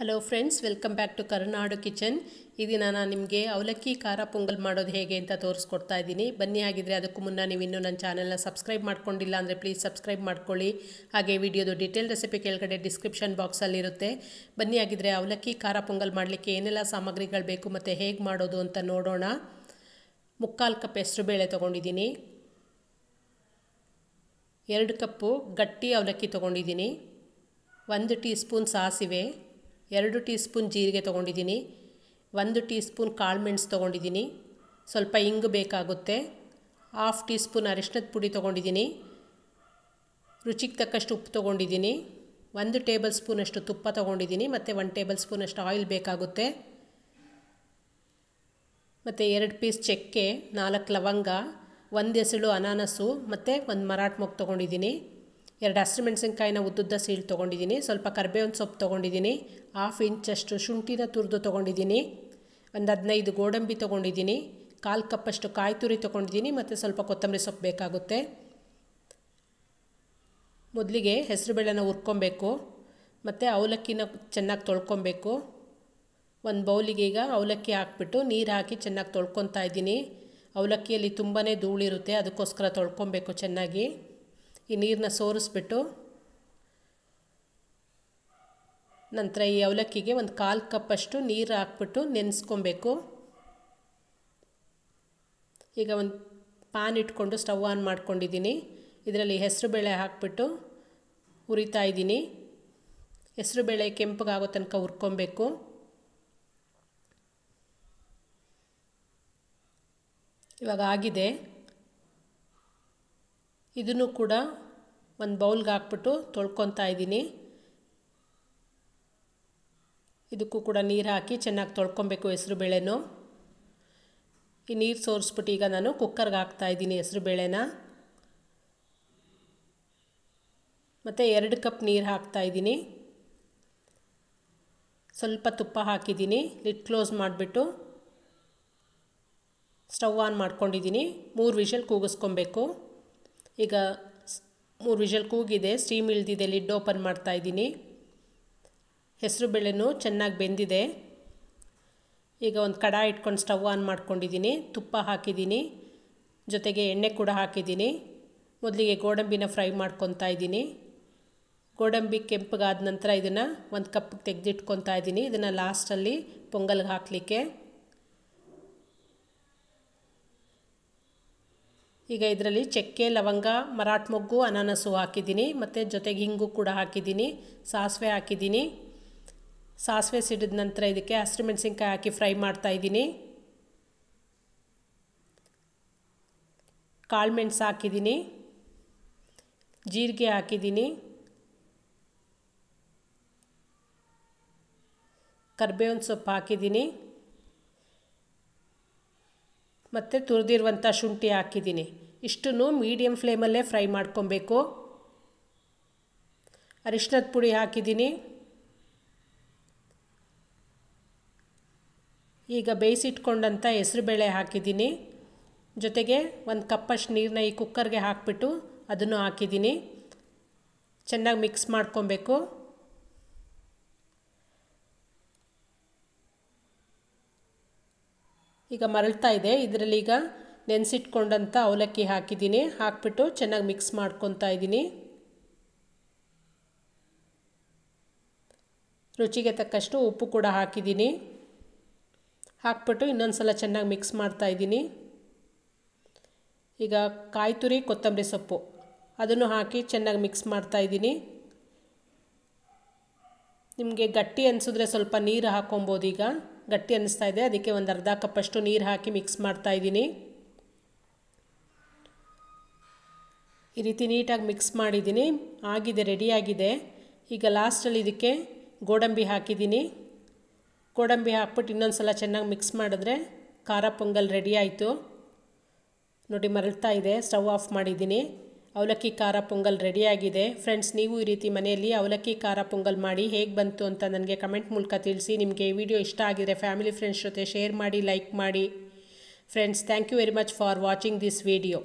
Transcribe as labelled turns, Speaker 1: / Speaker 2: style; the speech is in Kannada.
Speaker 1: hello friends welcome back to Karunadu kitchen ಈ ದಿನ ನಾನು ನಿಮಗೆ ಅವಲಕ್ಕಿ ಖಾರ ಪೊಂಗಲ್ ಮಾಡೋದು ಹೇಗೆ ಅಂತ ತೋರಿಸ್ಕೊಡ್ತಾ ಇದ್ದೀನಿ ಬನ್ನಿ ಆಗಿದ್ರೆ ಅದಕ್ಕೂ ಮುನ್ನ ನೀವು ಇನ್ನೂ ನನ್ನ ಚಾನೆಲ್ನ ಸಬ್ಸ್ಕ್ರೈಬ್ ಮಾಡ್ಕೊಂಡಿಲ್ಲ ಅಂದರೆ ಪ್ಲೀಸ್ ಸಬ್ಸ್ಕ್ರೈಬ್ ಮಾಡ್ಕೊಳ್ಳಿ ಹಾಗೆ ವಿಡಿಯೋದು ಡೀಟೇಲ್ ರೆಸಿಪಿ ಕೆಳಗಡೆ ಡಿಸ್ಕ್ರಿಪ್ಷನ್ ಬಾಕ್ಸಲ್ಲಿರುತ್ತೆ ಬನ್ನಿ ಆಗಿದ್ರೆ ಅವಲಕ್ಕಿ ಖಾರ ಪೊಂಗಲ್ ಮಾಡಲಿಕ್ಕೆ ಏನೆಲ್ಲ ಸಾಮಗ್ರಿಗಳು ಬೇಕು ಮತ್ತು ಹೇಗೆ ಮಾಡೋದು ಅಂತ ನೋಡೋಣ ಮುಕ್ಕಾಲು ಕಪ್ ಬೇಳೆ ತೊಗೊಂಡಿದ್ದೀನಿ ಎರಡು ಕಪ್ಪು ಗಟ್ಟಿ ಅವಲಕ್ಕಿ ತೊಗೊಂಡಿದ್ದೀನಿ ಒಂದು ಟೀ ಸ್ಪೂನ್ ಸಾಸಿವೆ ಎರಡು ಟೀ ಸ್ಪೂನ್ ಜೀರಿಗೆ ತೊಗೊಂಡಿದ್ದೀನಿ ಒಂದು ಟೀ ಸ್ಪೂನ್ ಕಾಳು ಮೆಣಸು ತೊಗೊಂಡಿದ್ದೀನಿ ಸ್ವಲ್ಪ ಇಂಗು ಬೇಕಾಗುತ್ತೆ ಹಾಫ್ ಟೀ ಸ್ಪೂನ್ ಅರಿಶಿನದ ಪುಡಿ ತೊಗೊಂಡಿದ್ದೀನಿ ರುಚಿಗೆ ತಕ್ಕಷ್ಟು ಉಪ್ಪು ತೊಗೊಂಡಿದ್ದೀನಿ ಒಂದು ಟೇಬಲ್ ಸ್ಪೂನಷ್ಟು ತುಪ್ಪ ತೊಗೊಂಡಿದ್ದೀನಿ ಮತ್ತು ಒನ್ ಟೇಬಲ್ ಸ್ಪೂನಷ್ಟು ಆಯಿಲ್ ಬೇಕಾಗುತ್ತೆ ಮತ್ತು ಎರಡು ಪೀಸ್ ಚಕ್ಕೆ ನಾಲ್ಕು ಲವಂಗ ಒಂದು ಎಸಳು ಅನಾನಸು ಮತ್ತು ಒಂದು ಮರಾಠ ಮೊಗ್ಗು ತೊಗೊಂಡಿದ್ದೀನಿ ಎರಡು ಹಸಿರು ಮೆಣಸಿನ್ಕಾಯಿನ ಉದ್ದುದ್ದ ಸೀಳು ತೊಗೊಂಡಿದ್ದೀನಿ ಸ್ವಲ್ಪ ಕರ್ಬೇವಿನ ಸೊಪ್ಪು ತೊಗೊಂಡಿದ್ದೀನಿ ಹಾಫ್ ಇಂಚಷ್ಟು ಶುಂಠಿನ ತುರಿದು ತೊಗೊಂಡಿದ್ದೀನಿ ಒಂದು ಹದಿನೈದು ಗೋಡಂಬಿ ತೊಗೊಂಡಿದ್ದೀನಿ ಕಾಲು ಕಪ್ಪಷ್ಟು ಕಾಯಿ ತುರಿ ತೊಗೊಂಡಿದ್ದೀನಿ ಮತ್ತು ಸ್ವಲ್ಪ ಕೊತ್ತಂಬರಿ ಸೊಪ್ಪು ಬೇಕಾಗುತ್ತೆ ಮೊದಲಿಗೆ ಹೆಸರುಬೇಳೆನ ಹುರ್ಕೊಬೇಕು ಮತ್ತು ಅವಲಕ್ಕಿನ ಚೆನ್ನಾಗಿ ತೊಳ್ಕೊಬೇಕು ಒಂದು ಬೌಲಿಗೆ ಈಗ ಅವಲಕ್ಕಿ ಹಾಕ್ಬಿಟ್ಟು ನೀರು ಹಾಕಿ ಚೆನ್ನಾಗಿ ತೊಳ್ಕೊತಾ ಇದ್ದೀನಿ ಅವಲಕ್ಕಿಯಲ್ಲಿ ತುಂಬಾ ಧೂಳಿರುತ್ತೆ ಅದಕ್ಕೋಸ್ಕರ ತೊಳ್ಕೊಬೇಕು ಚೆನ್ನಾಗಿ ಈ ನೀರನ್ನ ಸೋರಿಸ್ಬಿಟ್ಟು ನಂತರ ಈ ಅವಲಕ್ಕಿಗೆ ಒಂದು ಕಾಲು ಕಪ್ಪಷ್ಟು ನೀರು ಹಾಕ್ಬಿಟ್ಟು ನೆನೆಸ್ಕೊಬೇಕು ಈಗ ಒಂದು ಪ್ಯಾನ್ ಇಟ್ಕೊಂಡು ಸ್ಟವ್ ಆನ್ ಮಾಡ್ಕೊಂಡಿದ್ದೀನಿ ಇದರಲ್ಲಿ ಹೆಸರು ಬೇಳೆ ಹಾಕ್ಬಿಟ್ಟು ಉರಿತಾ ಇದ್ದೀನಿ ಹೆಸರು ಬೇಳೆ ಕೆಂಪಗಾಗೋ ತನಕ ಹುರ್ಕೊಬೇಕು ಇವಾಗ ಆಗಿದೆ ಇದನ್ನು ಕೂಡ ಒಂದು ಬೌಲ್ಗೆ ಹಾಕ್ಬಿಟ್ಟು ತೊಳ್ಕೊತಾ ಇದ್ದೀನಿ ಇದಕ್ಕೂ ಕೂಡ ನೀರು ಹಾಕಿ ಚೆನ್ನಾಗಿ ತೊಳ್ಕೊಬೇಕು ಹೆಸರು ಬೇಳೆನೂ ಈ ನೀರು ಸೋರಿಸ್ಬಿಟ್ಟು ಈಗ ನಾನು ಕುಕ್ಕರ್ಗೆ ಇದ್ದೀನಿ ಹೆಸ್ರು ಬೇಳೆನ ಮತ್ತು ಎರಡು ಕಪ್ ನೀರು ಹಾಕ್ತಾ ಇದ್ದೀನಿ ಸ್ವಲ್ಪ ತುಪ್ಪ ಹಾಕಿದ್ದೀನಿ ಲಿಡ್ ಕ್ಲೋಸ್ ಮಾಡಿಬಿಟ್ಟು ಸ್ಟವ್ ಆನ್ ಮಾಡ್ಕೊಂಡಿದ್ದೀನಿ ಮೂರು ವಿಷಲ್ ಕೂಗಿಸ್ಕೊಬೇಕು ಈಗ ಮೂರು ವಿಷಲ್ ಕೂಗಿದೆ ಸ್ಟೀಮ್ ಇಳಿದಿದೆ ಲಿಡ್ ಓಪನ್ ಮಾಡ್ತಾ ಇದ್ದೀನಿ ಹೆಸರು ಬೇಳೆನೂ ಚೆನ್ನಾಗಿ ಬೆಂದಿದೆ ಈಗ ಒಂದು ಕಡ ಇಟ್ಕೊಂಡು ಸ್ಟವ್ ಆನ್ ಮಾಡ್ಕೊಂಡಿದ್ದೀನಿ ತುಪ್ಪ ಹಾಕಿದ್ದೀನಿ ಜೊತೆಗೆ ಎಣ್ಣೆ ಕೂಡ ಹಾಕಿದ್ದೀನಿ ಮೊದಲಿಗೆ ಗೋಡಂಬಿನ ಫ್ರೈ ಮಾಡ್ಕೊತಾ ಇದ್ದೀನಿ ಗೋಡಂಬಿ ಕೆಂಪಗಾದ ನಂತರ ಇದನ್ನು ಒಂದು ಕಪ್ಪಿಗೆ ತೆಗೆದಿಟ್ಕೊತಾ ಇದ್ದೀನಿ ಇದನ್ನು ಲಾಸ್ಟಲ್ಲಿ ಪೊಂಗಲ್ಗೆ ಹಾಕಲಿಕ್ಕೆ ಈಗ ಇದರಲ್ಲಿ ಚಕ್ಕೆ ಲವಂಗ ಮರಾಟ್ ಮೊಗ್ಗು ಅನಾನಸು ಹಾಕಿದ್ದೀನಿ ಮತ್ತು ಜೊತೆಗೆ ಹಿಂಗು ಕೂಡ ಹಾಕಿದ್ದೀನಿ ಸಾಸಿವೆ ಹಾಕಿದ್ದೀನಿ ಸಾಸಿವೆ ಸಿಡಿದ ನಂತರ ಇದಕ್ಕೆ ಹಸಿರು ಮೆಣಸಿನ್ಕಾಯಿ ಹಾಕಿ ಫ್ರೈ ಮಾಡ್ತಾಯಿದ್ದೀನಿ ಕಾಳು ಮೆಣಸು ಹಾಕಿದ್ದೀನಿ ಜೀರಿಗೆ ಹಾಕಿದ್ದೀನಿ ಕರ್ಬೇವಿನ ಸೊಪ್ಪು ಹಾಕಿದ್ದೀನಿ ಮತ್ತು ತುರಿದಿರುವಂಥ ಶುಂಠಿ ಹಾಕಿದ್ದೀನಿ ಇಷ್ಟನ್ನು ಮೀಡಿಯಮ್ ಫ್ಲೇಮಲ್ಲೇ ಫ್ರೈ ಮಾಡ್ಕೊಬೇಕು ಅರಿಶಿನದ ಪುಡಿ ಹಾಕಿದ್ದೀನಿ ಈಗ ಬೇಯಿಸಿಟ್ಕೊಂಡಂಥ ಹೆಸರುಬೇಳೆ ಹಾಕಿದ್ದೀನಿ ಜೊತೆಗೆ ಒಂದು ಕಪ್ಪಷ್ಟು ನೀರನ್ನ ಈ ಕುಕ್ಕರ್ಗೆ ಹಾಕಿಬಿಟ್ಟು ಅದನ್ನು ಹಾಕಿದ್ದೀನಿ ಚೆನ್ನಾಗಿ ಮಿಕ್ಸ್ ಮಾಡ್ಕೊಬೇಕು ಈಗ ಮರಳ್ತಾ ಇದೆ ಇದರಲ್ಲಿ ಈಗ ನೆನೆಸಿಟ್ಕೊಂಡಂಥ ಅವಲಕ್ಕಿ ಹಾಕಿದ್ದೀನಿ ಹಾಕ್ಬಿಟ್ಟು ಚೆನ್ನಾಗಿ ಮಿಕ್ಸ್ ಮಾಡ್ಕೊತಾ ಇದ್ದೀನಿ ರುಚಿಗೆ ತಕ್ಕಷ್ಟು ಉಪ್ಪು ಕೂಡ ಹಾಕಿದ್ದೀನಿ ಹಾಕ್ಬಿಟ್ಟು ಇನ್ನೊಂದು ಸಲ ಚೆನ್ನಾಗಿ ಮಿಕ್ಸ್ ಮಾಡ್ತಾ ಇದ್ದೀನಿ ಈಗ ಕಾಯಿ ತುರಿ ಕೊತ್ತಂಬರಿ ಸೊಪ್ಪು ಅದನ್ನು ಹಾಕಿ ಚೆನ್ನಾಗಿ ಮಿಕ್ಸ್ ಮಾಡ್ತಾ ಇದ್ದೀನಿ ನಿಮಗೆ ಗಟ್ಟಿ ಅನಿಸಿದ್ರೆ ಸ್ವಲ್ಪ ನೀರು ಹಾಕೊಬೋದು ಈಗ ಗಟ್ಟಿ ಅನ್ನಿಸ್ತಾ ಇದೆ ಅದಕ್ಕೆ ಒಂದು ಅರ್ಧ ಕಪ್ಪಷ್ಟು ನೀರು ಹಾಕಿ ಮಿಕ್ಸ್ ಮಾಡ್ತಾ ಇದ್ದೀನಿ ಈ ರೀತಿ ನೀಟಾಗಿ ಮಿಕ್ಸ್ ಮಾಡಿದ್ದೀನಿ ಆಗಿದೆ ರೆಡಿಯಾಗಿದೆ ಈಗ ಲಾಸ್ಟಲ್ಲಿ ಇದಕ್ಕೆ ಗೋಡಂಬಿ ಹಾಕಿದ್ದೀನಿ ಗೋಡಂಬಿ ಹಾಕ್ಬಿಟ್ಟು ಇನ್ನೊಂದು ಸಲ ಚೆನ್ನಾಗಿ ಮಿಕ್ಸ್ ಮಾಡಿದ್ರೆ ಖಾರ ಪೊಂಗಲ್ ರೆಡಿ ಆಯಿತು ನೋಡಿ ಮರಳ್ತಾ ಇದೆ ಸ್ಟವ್ ಆಫ್ ಮಾಡಿದ್ದೀನಿ ಅವಲಕ್ಕಿ ಖಾರ ಪೊಂಗಲ್ ರೆಡಿಯಾಗಿದೆ ಫ್ರೆಂಡ್ಸ್ ನೀವು ಈ ರೀತಿ ಮನೆಯಲ್ಲಿ ಅವಲಕ್ಕಿ ಖಾರ ಪೊಂಗಲ್ ಮಾಡಿ ಹೇಗೆ ಬಂತು ಅಂತ ನನಗೆ ಕಮೆಂಟ್ ಮೂಲಕ ತಿಳಿಸಿ ನಿಮಗೆ ಈ ವಿಡಿಯೋ ಇಷ್ಟ ಆಗಿದೆ ಫ್ಯಾಮಿಲಿ ಫ್ರೆಂಡ್ಸ್ ಜೊತೆ ಶೇರ್ ಮಾಡಿ ಲೈಕ್ ಮಾಡಿ friends thank you very much for watching this video